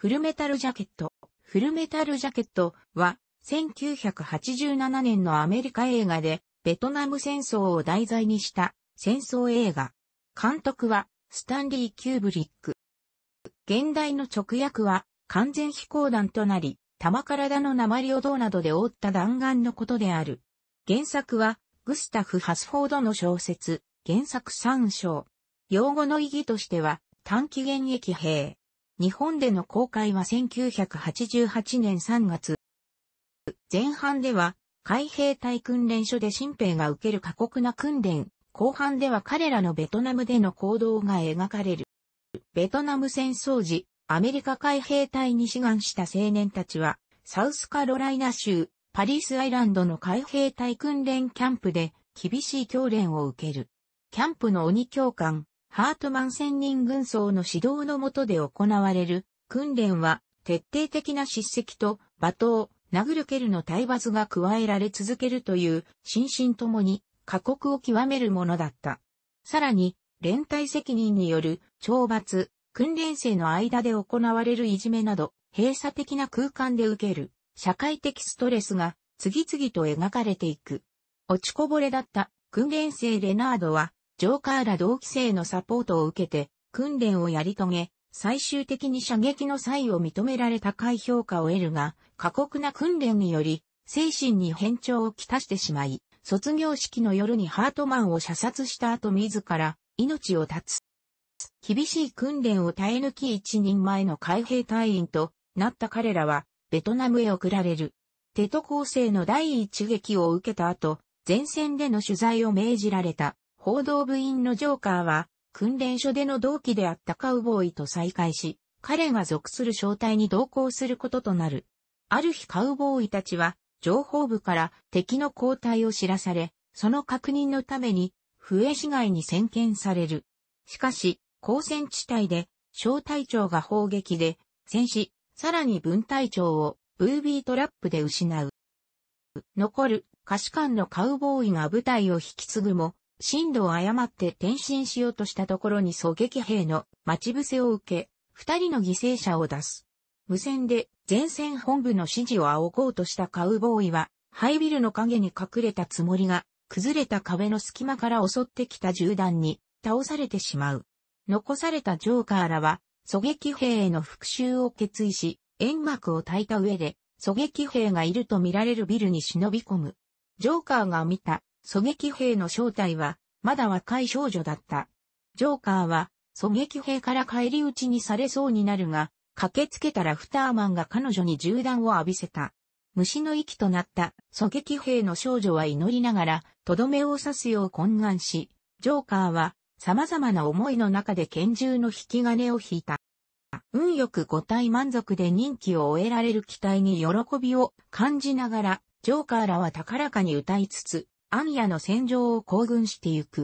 フルメタルジャケット。フルメタルジャケットは、1987年のアメリカ映画で、ベトナム戦争を題材にした戦争映画。監督は、スタンリー・キューブリック。現代の直訳は、完全飛行弾となり、玉体の鉛を銅などで覆った弾丸のことである。原作は、グスタフ・ハスフォードの小説、原作3章。用語の意義としては、短期現役兵、日本での公開は1988年3月。前半では、海兵隊訓練所で新兵が受ける過酷な訓練、後半では彼らのベトナムでの行動が描かれる。ベトナム戦争時、アメリカ海兵隊に志願した青年たちは、サウスカロライナ州、パリスアイランドの海兵隊訓練キャンプで、厳しい教練を受ける。キャンプの鬼教官、ハートマン千人軍曹の指導の下で行われる訓練は徹底的な叱責と罵倒、殴る蹴るの体罰が加えられ続けるという心身ともに過酷を極めるものだった。さらに、連帯責任による懲罰、訓練生の間で行われるいじめなど、閉鎖的な空間で受ける社会的ストレスが次々と描かれていく。落ちこぼれだった訓練生レナードはジョーカーら同期生のサポートを受けて、訓練をやり遂げ、最終的に射撃の際を認められ高い評価を得るが、過酷な訓練により、精神に変調をきたしてしまい、卒業式の夜にハートマンを射殺した後自ら命を絶つ。厳しい訓練を耐え抜き一人前の海兵隊員となった彼らはベトナムへ送られる。テト構成の第一撃を受けた後、前線での取材を命じられた。報道部員のジョーカーは、訓練所での同期であったカウボーイと再会し、彼が属する小隊に同行することとなる。ある日カウボーイたちは、情報部から敵の交代を知らされ、その確認のために、笛市街に宣見される。しかし、交戦地帯で、小隊長が砲撃で、戦死、さらに分隊長を、ブービートラップで失う。残る、可視官のカウボーイが部隊を引き継ぐも、進路を誤って転進しようとしたところに狙撃兵の待ち伏せを受け、二人の犠牲者を出す。無線で前線本部の指示を仰ごうとしたカウボーイは、ハイビルの影に隠れたつもりが、崩れた壁の隙間から襲ってきた銃弾に倒されてしまう。残されたジョーカーらは、狙撃兵への復讐を決意し、煙幕を焚いた上で、狙撃兵がいると見られるビルに忍び込む。ジョーカーが見た狙撃兵の正体は、まだ若い少女だった。ジョーカーは、狙撃兵から帰り討ちにされそうになるが、駆けつけたらフターマンが彼女に銃弾を浴びせた。虫の息となった狙撃兵の少女は祈りながら、とどめを刺すよう懇願し、ジョーカーは、様々な思いの中で拳銃の引き金を引いた。運よく五体満足で任期を終えられる期待に喜びを感じながら、ジョーカーらは高らかに歌いつつ、ア夜ヤの戦場を行軍してゆく。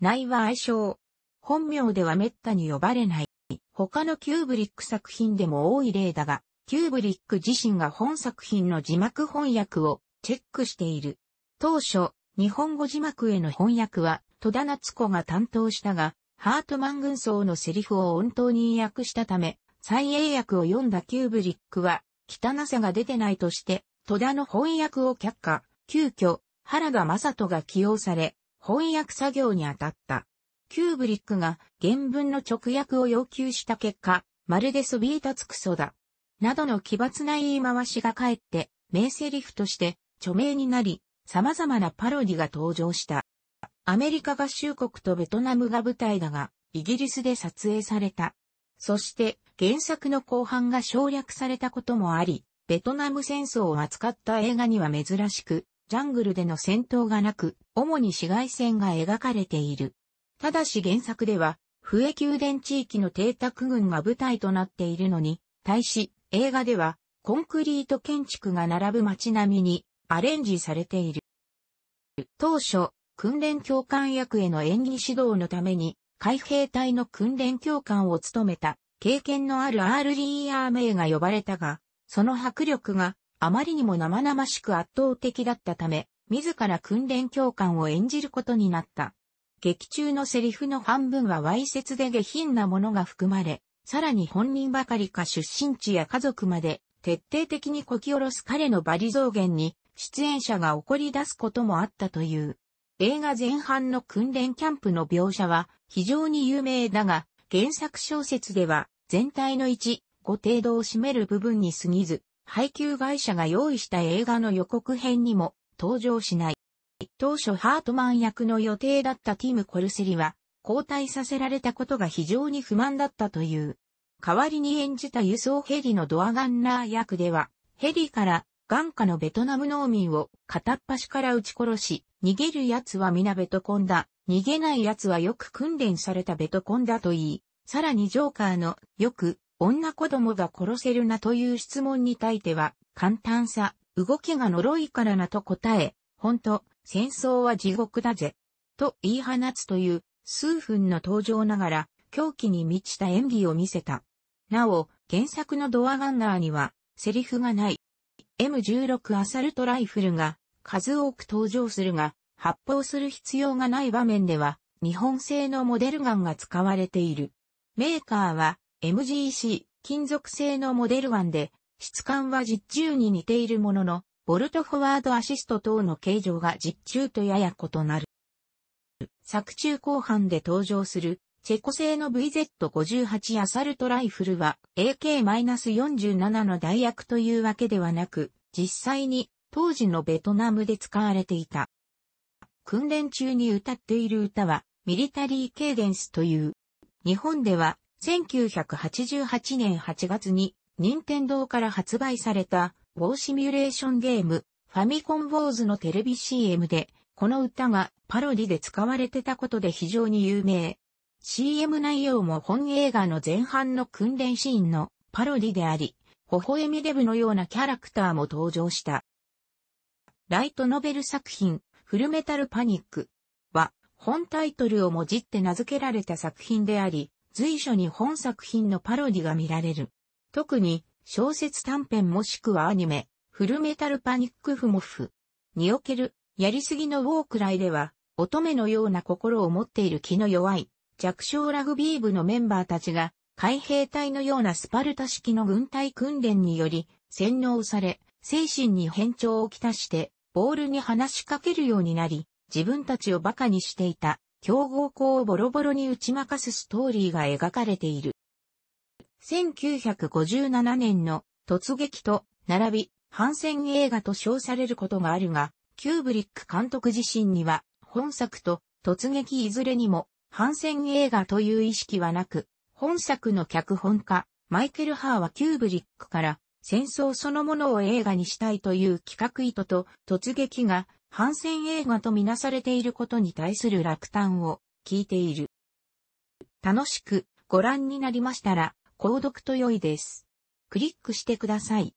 内は愛称。本名では滅多に呼ばれない。他のキューブリック作品でも多い例だが、キューブリック自身が本作品の字幕翻訳をチェックしている。当初、日本語字幕への翻訳は戸田夏子が担当したが、ハートマン軍曹のセリフを本当に訳したため、再英訳を読んだキューブリックは、汚さが出てないとして、戸田の翻訳を却下、急遽、原田正人が起用され、翻訳作業に当たった。キューブリックが原文の直訳を要求した結果、まるでそびえ立つクソだ。などの奇抜な言い回しが返って、名セリフとして著名になり、様々なパロディが登場した。アメリカ合衆国とベトナムが舞台だが、イギリスで撮影された。そして、原作の後半が省略されたこともあり、ベトナム戦争を扱った映画には珍しく、ジャングルでの戦闘がなく、主に紫外線が描かれている。ただし原作では、笛宮殿地域の邸宅群が舞台となっているのに、対し、映画では、コンクリート建築が並ぶ街並みにアレンジされている。当初、訓練教官役への演技指導のために、海兵隊の訓練教官を務めた、経験のある RER 名が呼ばれたが、その迫力があまりにも生々しく圧倒的だったため、自ら訓練教官を演じることになった。劇中のセリフの半分はわいせつで下品なものが含まれ、さらに本人ばかりか出身地や家族まで、徹底的にこき下ろす彼のバリ増減に、出演者が怒り出すこともあったという。映画前半の訓練キャンプの描写は非常に有名だが、原作小説では全体の1、5程度を占める部分に過ぎず、配給会社が用意した映画の予告編にも登場しない。当初ハートマン役の予定だったティム・コルセリは交代させられたことが非常に不満だったという。代わりに演じた輸送ヘリのドアガンナー役では、ヘリから眼下のベトナム農民を片っ端から撃ち殺し、逃げる奴は皆ベトコンだ、逃げない奴はよく訓練されたベトコンだと言い、さらにジョーカーのよく女子供が殺せるなという質問に対しては、簡単さ、動きが呪いからなと答え、ほんと、戦争は地獄だぜ。と言い放つという、数分の登場ながら、狂気に満ちた演技を見せた。なお、原作のドアガンナーには、セリフがない。M16 アサルトライフルが、数多く登場するが、発砲する必要がない場面では、日本製のモデルガンが使われている。メーカーは、MGC 金属製のモデル1で、質感は実中に似ているものの、ボルトフォワードアシスト等の形状が実中とやや異なる。作中後半で登場する、チェコ製の VZ58 アサルトライフルは AK-47 の代役というわけではなく、実際に当時のベトナムで使われていた。訓練中に歌っている歌はミリタリーケーデンスという。日本では1988年8月に、任天堂から発売された、ウォーシミュレーションゲーム、ファミコンウォーズのテレビ CM で、この歌がパロディで使われてたことで非常に有名。CM 内容も本映画の前半の訓練シーンのパロディであり、微笑みデブのようなキャラクターも登場した。ライトノベル作品、フルメタルパニックは、本タイトルをもじって名付けられた作品であり、随所に本作品のパロディが見られる。特に、小説短編もしくはアニメ、フルメタルパニックフモフ。における、やりすぎのウォークライでは、乙女のような心を持っている気の弱い、弱小ラグビー部のメンバーたちが、海兵隊のようなスパルタ式の軍隊訓練により、洗脳され、精神に変調をきたして、ボールに話しかけるようになり、自分たちを馬鹿にしていた強豪校をボロボロに打ち負かすストーリーが描かれている。1957年の突撃と並び反戦映画と称されることがあるが、キューブリック監督自身には本作と突撃いずれにも反戦映画という意識はなく、本作の脚本家、マイケル・ハーはキューブリックから戦争そのものを映画にしたいという企画意図と突撃が反戦映画とみなされていることに対する落胆を聞いている。楽しくご覧になりましたら、購読と良いです。クリックしてください。